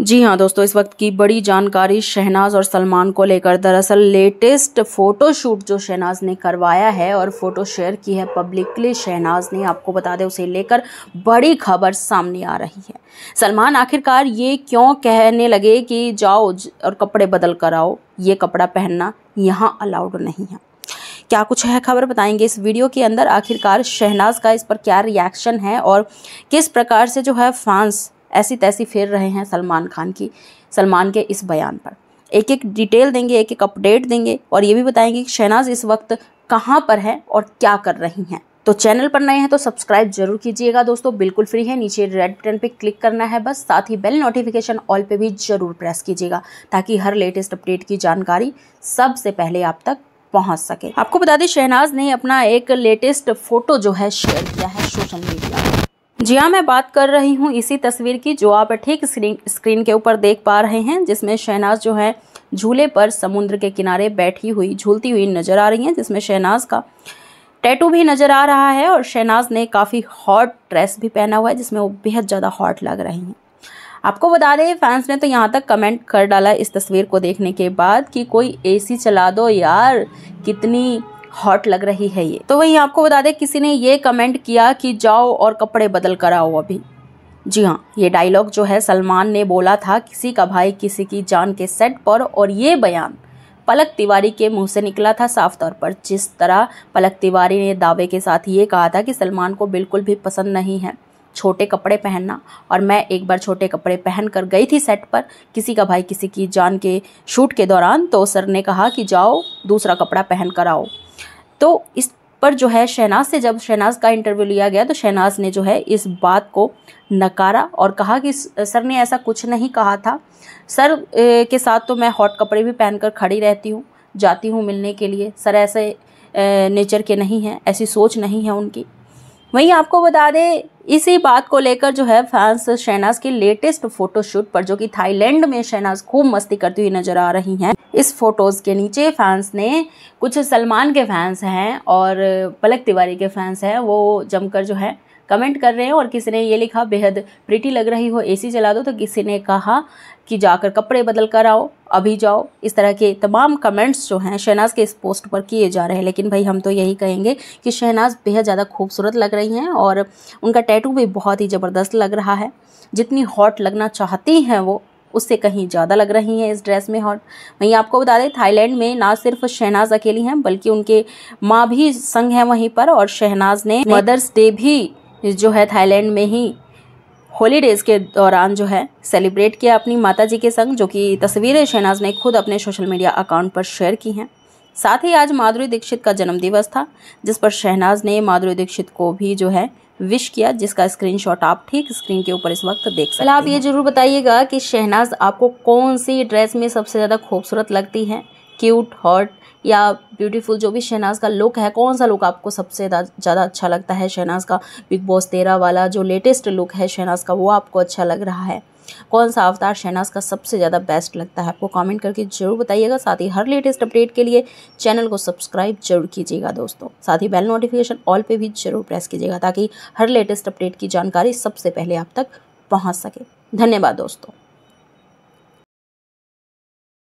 जी हाँ दोस्तों इस वक्त की बड़ी जानकारी शहनाज और सलमान को लेकर दरअसल लेटेस्ट फ़ोटोशूट जो शहनाज ने करवाया है और फ़ोटो शेयर की है पब्लिकली शहनाज ने आपको बता दें उसे लेकर बड़ी खबर सामने आ रही है सलमान आखिरकार ये क्यों कहने लगे कि जाओ और कपड़े बदल कर आओ ये कपड़ा पहनना यहाँ अलाउड नहीं है क्या कुछ है खबर बताएंगे इस वीडियो के अंदर आखिरकार शहनाज का इस पर क्या रिएक्शन है और किस प्रकार से जो है फैंस ऐसी तैसी फेर रहे हैं सलमान खान की सलमान के इस बयान पर एक एक डिटेल देंगे एक एक अपडेट देंगे और ये भी बताएंगे कि शहनाज इस वक्त कहाँ पर है और क्या कर रही हैं तो चैनल पर नए हैं तो सब्सक्राइब जरूर कीजिएगा दोस्तों बिल्कुल फ्री है नीचे रेड बटन पे क्लिक करना है बस साथ ही बेल नोटिफिकेशन ऑल पे भी जरूर प्रेस कीजिएगा ताकि हर लेटेस्ट अपडेट की जानकारी सबसे पहले आप तक पहुंच सके आपको बता दें शहनाज ने अपना एक लेटेस्ट फोटो जो है शेयर किया है सोशल मीडिया जी हाँ मैं बात कर रही हूँ इसी तस्वीर की जो आप ठीक स्क्रीन स्क्रीन के ऊपर देख पा रहे हैं जिसमें शहनाज जो है झूले पर समुद्र के किनारे बैठी हुई झूलती हुई नजर आ रही हैं जिसमें शहनाज का टैटू भी नज़र आ रहा है और शहनाज ने काफ़ी हॉट ड्रेस भी पहना हुआ है जिसमें वो बेहद ज़्यादा हॉट लग रही हैं आपको बता दें फैंस ने तो यहाँ तक कमेंट कर डाला इस तस्वीर को देखने के बाद कि कोई ए चला दो यार कितनी हॉट लग रही है ये तो वही आपको बता दें किसी ने ये कमेंट किया कि जाओ और कपड़े बदल कर आओ अभी जी हाँ ये डायलॉग जो है सलमान ने बोला था किसी का भाई किसी की जान के सेट पर और ये बयान पलक तिवारी के मुंह से निकला था साफ तौर पर जिस तरह पलक तिवारी ने दावे के साथ ये कहा था कि सलमान को बिल्कुल भी पसंद नहीं है छोटे कपड़े पहनना और मैं एक बार छोटे कपड़े पहन कर गई थी सेट पर किसी का भाई किसी की जान के शूट के दौरान तो सर ने कहा कि जाओ दूसरा कपड़ा पहन कर आओ तो इस पर जो है शहनाज से जब शहनाज का इंटरव्यू लिया गया तो शहनाज ने जो है इस बात को नकारा और कहा कि सर ने ऐसा कुछ नहीं कहा था सर के साथ तो मैं हॉट कपड़े भी पहनकर खड़ी रहती हूँ जाती हूँ मिलने के लिए सर ऐसे नेचर के नहीं हैं ऐसी सोच नहीं है उनकी वहीं आपको बता दें इसी बात को लेकर जो है फैंस शहनाज के लेटेस्ट फोटोशूट पर जो कि थाईलैंड में शहनाज खूब मस्ती करती हुई नजर आ रही हैं इस फोटोज़ के नीचे फैंस ने कुछ सलमान के फैंस हैं और पलक तिवारी के फैंस हैं वो जमकर जो है कमेंट कर रहे हैं और किसी ने ये लिखा बेहद प्रिटी लग रही हो एसी चला दो तो किसी ने कहा कि जाकर कपड़े बदल कर आओ अभी जाओ इस तरह के तमाम कमेंट्स जो हैं शहनाज़ के इस पोस्ट पर किए जा रहे हैं लेकिन भाई हम तो यही कहेंगे कि शहनाज़ बेहद ज़्यादा खूबसूरत लग रही हैं और उनका टैटू भी बहुत ही ज़बरदस्त लग रहा है जितनी हॉट लगना चाहती हैं वो उससे कहीं ज़्यादा लग रही हैं इस ड्रेस में हॉट वहीं आपको बता दें थाईलैंड में ना सिर्फ शहनाज अकेली हैं बल्कि उनके माँ भी संग हैं वहीं पर और शहनाज ने मदर्स डे भी जो है थाईलैंड में ही हॉलीडेज़ के दौरान जो है सेलिब्रेट किया अपनी माता जी के संग जो कि तस्वीरें शहनाज ने खुद अपने सोशल मीडिया अकाउंट पर शेयर की हैं साथ ही आज माधुरी दीक्षित का जन्म दिवस था जिस पर शहनाज ने माधुरी दीक्षित को भी जो है विश किया जिसका स्क्रीनशॉट आप ठीक स्क्रीन के ऊपर इस वक्त देख सकते हैं आप ये जरूर बताइएगा कि शहनाज आपको कौन सी ड्रेस में सबसे ज़्यादा खूबसूरत लगती है क्यूट हॉट या ब्यूटीफुल जो भी शहनाज का लुक है कौन सा लुक आपको सबसे ज़्यादा अच्छा लगता है शहनाज का बिग बॉस तेरह वाला जो लेटेस्ट लुक है शहनाज का वो आपको अच्छा लग रहा है कौन सा अवतार शहनाज का सबसे ज़्यादा बेस्ट लगता है आपको कमेंट करके जरूर बताइएगा साथ ही हर लेटेस्ट अपडेट के लिए चैनल को सब्सक्राइब जरूर कीजिएगा दोस्तों साथ ही बेल नोटिफिकेशन ऑल पे भी जरूर प्रेस कीजिएगा ताकि हर लेटेस्ट अपडेट की जानकारी सबसे पहले आप तक पहुँच सके धन्यवाद दोस्तों